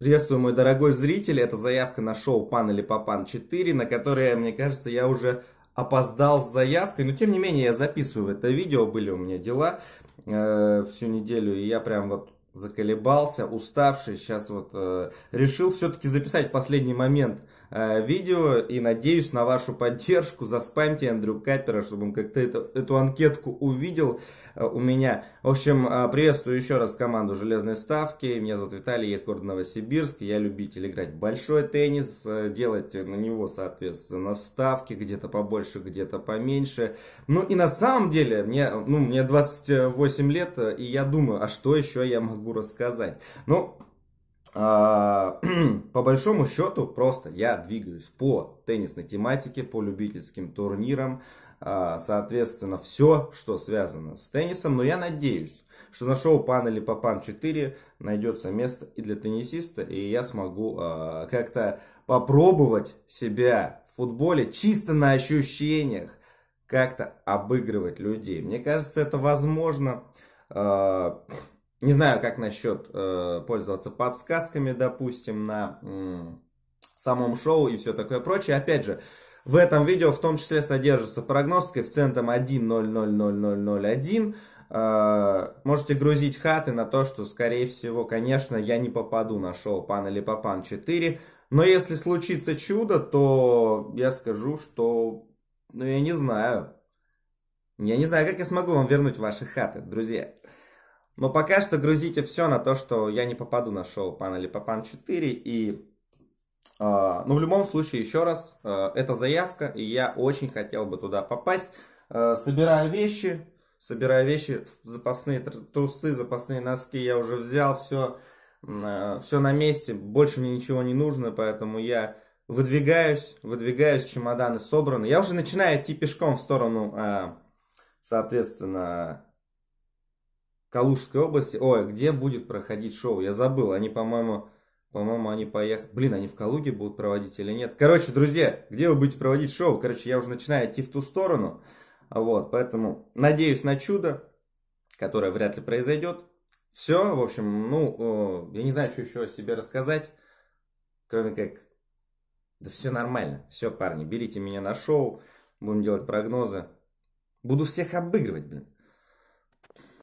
Приветствую, мой дорогой зритель. Это заявка на шоу «Пан или Папан 4», на которое, мне кажется, я уже опоздал с заявкой. Но, тем не менее, я записываю это видео. Были у меня дела э, всю неделю, и я прям вот заколебался, уставший. Сейчас вот э, решил все-таки записать в последний момент – Э, видео и надеюсь на вашу поддержку. Заспамьте Эндрю Капера, чтобы он как-то это, эту анкетку увидел э, у меня. В общем, э, приветствую еще раз команду Железной Ставки. Меня зовут Виталий, я из города Новосибирск. Я любитель играть в большой теннис, делать на него, соответственно, ставки где-то побольше, где-то поменьше. Ну и на самом деле, мне, ну, мне 28 лет, и я думаю, а что еще я могу рассказать? Ну, э, по большому счету просто я двигаюсь по теннисной тематике, по любительским турнирам, а, соответственно, все, что связано с теннисом. Но я надеюсь, что на шоу Пан или Папан 4 найдется место и для теннисиста, и я смогу а, как-то попробовать себя в футболе чисто на ощущениях, как-то обыгрывать людей. Мне кажется, это возможно. А, не знаю, как насчет э, пользоваться подсказками, допустим, на самом шоу и все такое прочее. Опять же, в этом видео в том числе содержится прогноз с коэффициентом 1.000001. Э, можете грузить хаты на то, что, скорее всего, конечно, я не попаду на шоу Пан или Папан 4. Но если случится чудо, то я скажу, что... Ну, я не знаю. Я не знаю, как я смогу вам вернуть ваши хаты, друзья. Но пока что грузите все на то, что я не попаду на шоу Пан или Папан 4. И, э, ну, в любом случае, еще раз, э, это заявка, и я очень хотел бы туда попасть. Э, собираю вещи, собираю вещи, запасные трусы, запасные носки я уже взял, все, э, все на месте, больше мне ничего не нужно, поэтому я выдвигаюсь, выдвигаюсь, чемоданы собраны. Я уже начинаю идти пешком в сторону, э, соответственно, Калужской области. Ой, где будет проходить шоу? Я забыл. Они, по-моему, по-моему, они поехали. Блин, они в Калуге будут проводить или нет? Короче, друзья, где вы будете проводить шоу? Короче, я уже начинаю идти в ту сторону. Вот, поэтому надеюсь на чудо, которое вряд ли произойдет. Все, в общем, ну, я не знаю, что еще о себе рассказать, кроме как, да все нормально, все, парни, берите меня на шоу, будем делать прогнозы. Буду всех обыгрывать, блин.